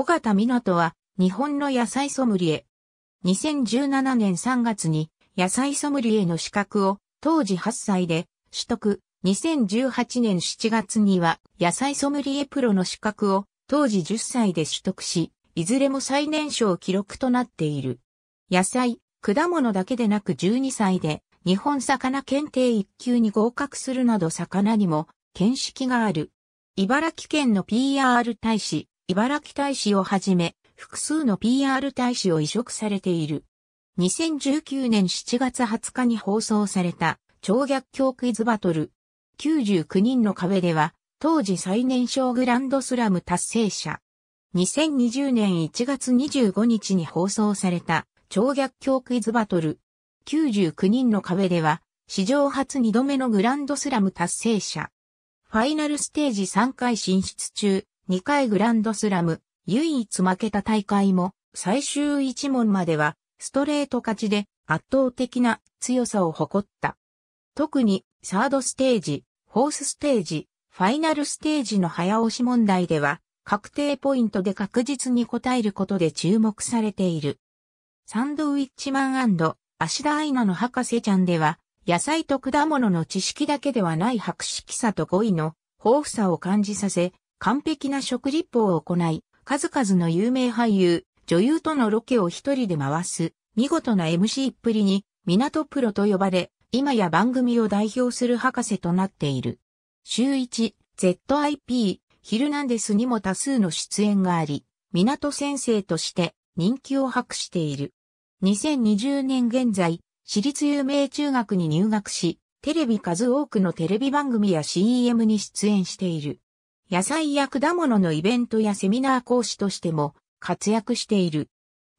尾形港は日本の野菜ソムリエ。2017年3月に野菜ソムリエの資格を当時8歳で取得。2018年7月には野菜ソムリエプロの資格を当時10歳で取得し、いずれも最年少記録となっている。野菜、果物だけでなく12歳で日本魚検定1級に合格するなど魚にも見識がある。茨城県の PR 大使、茨城大使をはじめ、複数の PR 大使を移植されている。2019年7月20日に放送された超逆境クイズバトル99人の壁では当時最年少グランドスラム達成者。2020年1月25日に放送された超逆境クイズバトル99人の壁では史上初2度目のグランドスラム達成者。ファイナルステージ3回進出中2回グランドスラム、唯一負けた大会も、最終一問までは、ストレート勝ちで圧倒的な強さを誇った。特に、サードステージ、フォースステージ、ファイナルステージの早押し問題では、確定ポイントで確実に答えることで注目されている。サンドウィッチマン芦田愛菜の博士ちゃんでは、野菜と果物の知識だけではない博識さと語彙の豊富さを感じさせ、完璧な食リポを行い、数々の有名俳優、女優とのロケを一人で回す、見事な MC っぷりに、港プロと呼ばれ、今や番組を代表する博士となっている。週1、ZIP、ヒルナンデスにも多数の出演があり、港先生として人気を博している。2020年現在、私立有名中学に入学し、テレビ数多くのテレビ番組や CM に出演している。野菜や果物のイベントやセミナー講師としても活躍している。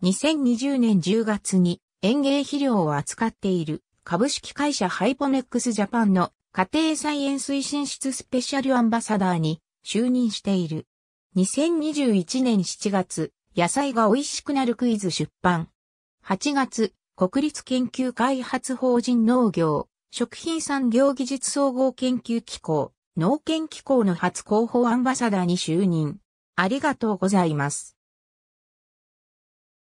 2020年10月に園芸肥料を扱っている株式会社ハイポネックスジャパンの家庭菜園推進室スペシャルアンバサダーに就任している。2021年7月、野菜が美味しくなるクイズ出版。8月、国立研究開発法人農業、食品産業技術総合研究機構、農研機構の初広報アンバサダーに就任。ありがとうございます。